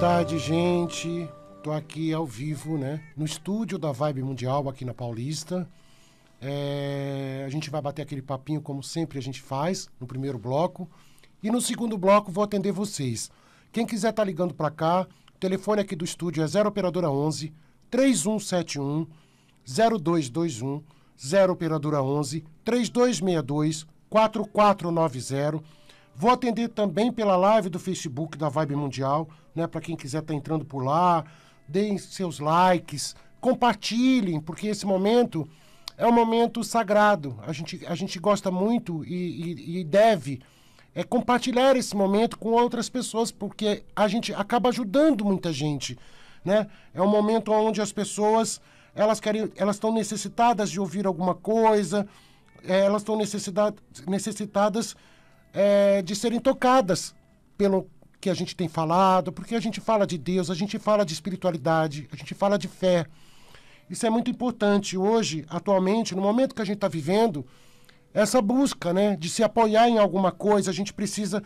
tarde, gente. Tô aqui ao vivo, né? No estúdio da Vibe Mundial, aqui na Paulista. É... A gente vai bater aquele papinho, como sempre a gente faz, no primeiro bloco. E no segundo bloco vou atender vocês. Quem quiser tá ligando para cá, o telefone aqui do estúdio é 0 operadora 11 3171 0221 0 operadora 11 3262 4490. Vou atender também pela live do Facebook da Vibe Mundial né, para quem quiser estar tá entrando por lá. Deem seus likes, compartilhem, porque esse momento é um momento sagrado. A gente, a gente gosta muito e, e, e deve é, compartilhar esse momento com outras pessoas, porque a gente acaba ajudando muita gente. Né? É um momento onde as pessoas elas querem, elas estão necessitadas de ouvir alguma coisa, é, elas estão necessitadas, necessitadas é, de serem tocadas pelo, que a gente tem falado, porque a gente fala de Deus, a gente fala de espiritualidade, a gente fala de fé. Isso é muito importante hoje, atualmente, no momento que a gente está vivendo, essa busca né, de se apoiar em alguma coisa, a gente precisa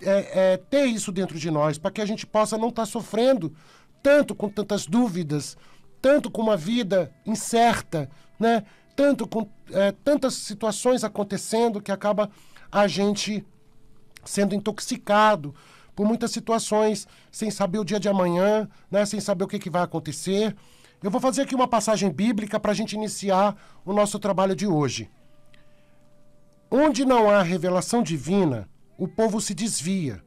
é, é, ter isso dentro de nós, para que a gente possa não estar tá sofrendo tanto com tantas dúvidas, tanto com uma vida incerta, né? tanto com é, tantas situações acontecendo que acaba a gente sendo intoxicado por muitas situações, sem saber o dia de amanhã, né, sem saber o que, que vai acontecer. Eu vou fazer aqui uma passagem bíblica para a gente iniciar o nosso trabalho de hoje. Onde não há revelação divina, o povo se desvia.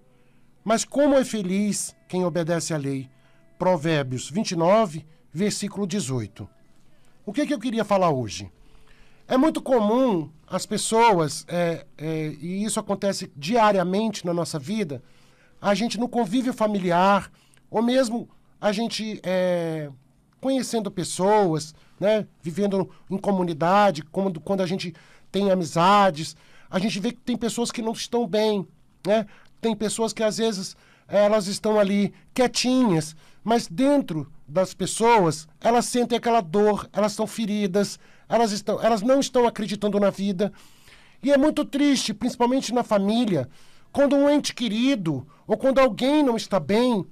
Mas como é feliz quem obedece à lei? Provérbios 29, versículo 18. O que, que eu queria falar hoje? É muito comum as pessoas, é, é, e isso acontece diariamente na nossa vida, a gente no convívio familiar, ou mesmo a gente é, conhecendo pessoas, né, vivendo em comunidade, quando, quando a gente tem amizades, a gente vê que tem pessoas que não estão bem, né? Tem pessoas que às vezes é, elas estão ali quietinhas, mas dentro das pessoas elas sentem aquela dor, elas são feridas, elas estão, elas não estão acreditando na vida. E é muito triste, principalmente na família, quando um ente querido ou quando alguém não está bem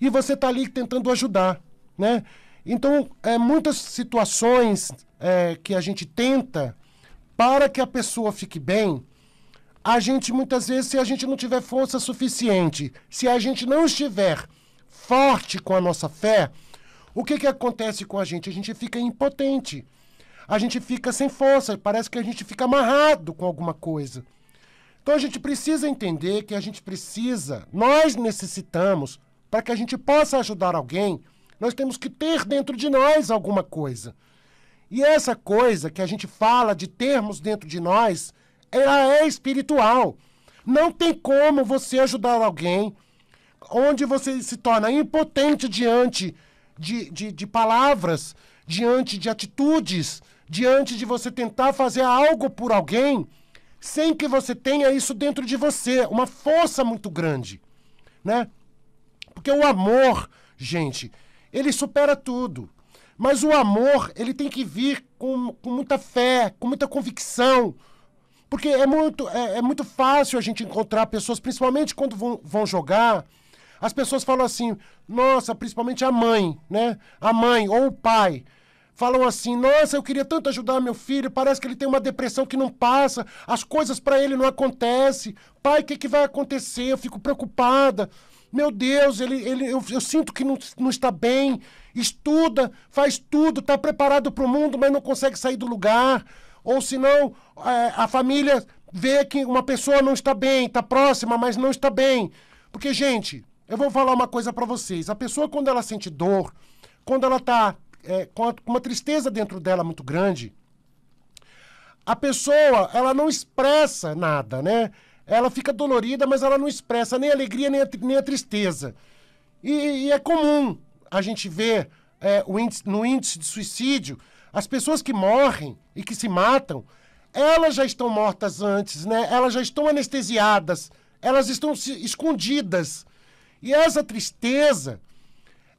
e você está ali tentando ajudar, né? Então, é, muitas situações é, que a gente tenta para que a pessoa fique bem, a gente muitas vezes, se a gente não tiver força suficiente, se a gente não estiver forte com a nossa fé, o que, que acontece com a gente? A gente fica impotente, a gente fica sem força, parece que a gente fica amarrado com alguma coisa. Então a gente precisa entender que a gente precisa, nós necessitamos, para que a gente possa ajudar alguém, nós temos que ter dentro de nós alguma coisa. E essa coisa que a gente fala de termos dentro de nós, ela é espiritual. Não tem como você ajudar alguém onde você se torna impotente diante de, de, de, palavras, diante de atitudes, diante de você tentar fazer algo por alguém sem que você tenha isso dentro de você, uma força muito grande, né? Porque o amor, gente, ele supera tudo. Mas o amor, ele tem que vir com, com muita fé, com muita convicção. Porque é muito, é, é muito fácil a gente encontrar pessoas, principalmente quando vão, vão jogar, as pessoas falam assim, nossa, principalmente a mãe, né? A mãe ou o pai falam assim: nossa, eu queria tanto ajudar meu filho, parece que ele tem uma depressão que não passa, as coisas para ele não acontecem. Pai, o que, que vai acontecer? Eu fico preocupada. Meu Deus, ele, ele, eu, eu sinto que não, não está bem. Estuda, faz tudo, está preparado para o mundo, mas não consegue sair do lugar. Ou senão, é, a família vê que uma pessoa não está bem, está próxima, mas não está bem. Porque, gente, eu vou falar uma coisa para vocês. A pessoa, quando ela sente dor, quando ela está é, com uma tristeza dentro dela muito grande, a pessoa ela não expressa nada, né? Ela fica dolorida, mas ela não expressa nem a alegria nem a, nem a tristeza. E, e, é comum a gente ver é, índice, no índice de suicídio as pessoas que morrem e que se matam, elas já estão mortas antes, né? Elas já estão anestesiadas, elas estão escondidas. E essa tristeza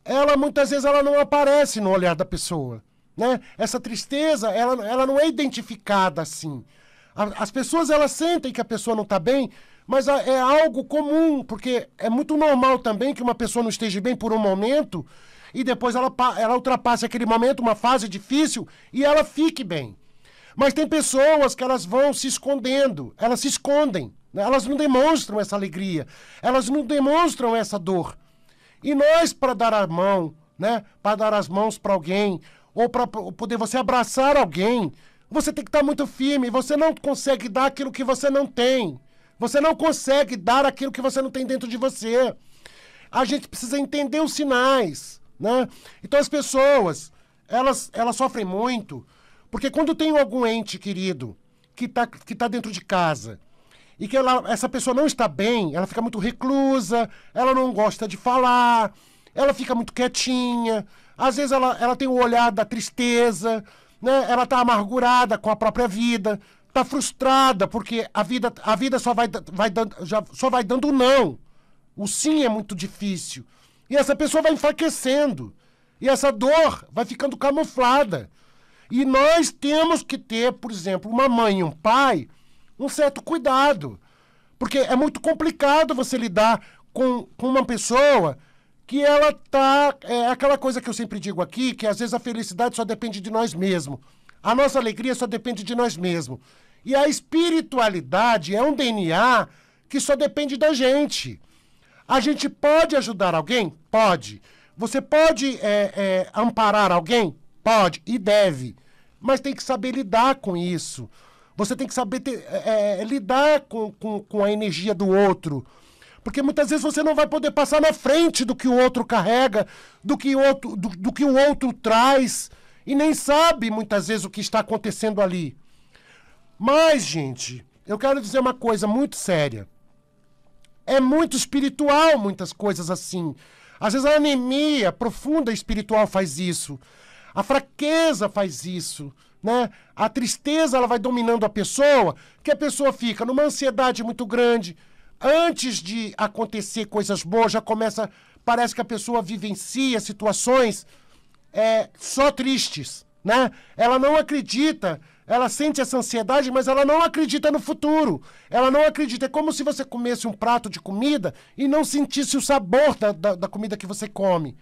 ela muitas vezes ela não aparece no olhar da pessoa, né? Essa tristeza, ela, ela não é identificada assim. A, as pessoas elas sentem que a pessoa não está bem, mas a, é algo comum, porque é muito normal também que uma pessoa não esteja bem por um momento e depois ela, ela ultrapasse aquele momento, uma fase difícil e ela fique bem. Mas tem pessoas que elas vão se escondendo, elas se escondem, né? elas não demonstram essa alegria, elas não demonstram essa dor. E nós, para dar a mão, né? Para dar as mãos para alguém, ou para poder você abraçar alguém, você tem que estar tá muito firme. Você não consegue dar aquilo que você não tem. Você não consegue dar aquilo que você não tem dentro de você. A gente precisa entender os sinais, né? Então as pessoas, elas, elas sofrem muito, porque quando tem algum ente querido que está que tá dentro de casa e que ela, essa pessoa não está bem, ela fica muito reclusa, ela não gosta de falar, ela fica muito quietinha, às vezes ela, ela tem o olhar da tristeza, né? ela está amargurada com a própria vida, está frustrada porque a vida, a vida só, vai, vai dando, já, só vai dando não. O sim é muito difícil. E essa pessoa vai enfraquecendo. E essa dor vai ficando camuflada. E nós temos que ter, por exemplo, uma mãe e um pai um certo cuidado. Porque é muito complicado você lidar com, com uma pessoa que ela tá. É aquela coisa que eu sempre digo aqui, que às vezes a felicidade só depende de nós mesmos. A nossa alegria só depende de nós mesmos. E a espiritualidade é um DNA que só depende da gente. A gente pode ajudar alguém? Pode. Você pode é, é, amparar alguém? Pode e deve. Mas tem que saber lidar com isso. Você tem que saber ter, é, é, é, lidar com, com, com a energia do outro. Porque muitas vezes você não vai poder passar na frente do que o outro carrega, do que, outro, do, do que o outro traz, e nem sabe muitas vezes o que está acontecendo ali. Mas, gente, eu quero dizer uma coisa muito séria. É muito espiritual muitas coisas assim. Às vezes a anemia profunda espiritual faz isso. A fraqueza faz isso né? A tristeza ela vai dominando a pessoa, que a pessoa fica numa ansiedade muito grande. Antes de acontecer coisas boas, já começa, parece que a pessoa vivencia situações é, só tristes, né? Ela não acredita, ela sente essa ansiedade, mas ela não acredita no futuro. Ela não acredita. É como se você comesse um prato de comida e não sentisse o sabor da, da, da comida que você come.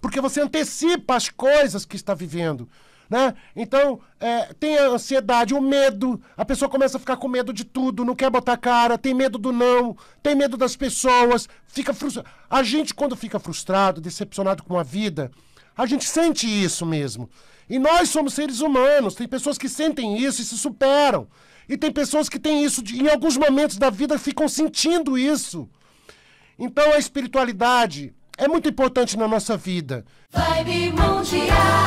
Porque você antecipa as coisas que está vivendo. Né? Então, é, tem a ansiedade, o medo, a pessoa começa a ficar com medo de tudo, não quer botar cara, tem medo do não, tem medo das pessoas, fica frustrado. A gente, quando fica frustrado, decepcionado com a vida, a gente sente isso mesmo. E nós somos seres humanos, tem pessoas que sentem isso e se superam. E tem pessoas que têm isso, de, em alguns momentos da vida, ficam sentindo isso. Então, a espiritualidade é muito importante na nossa vida. Vibe Mundial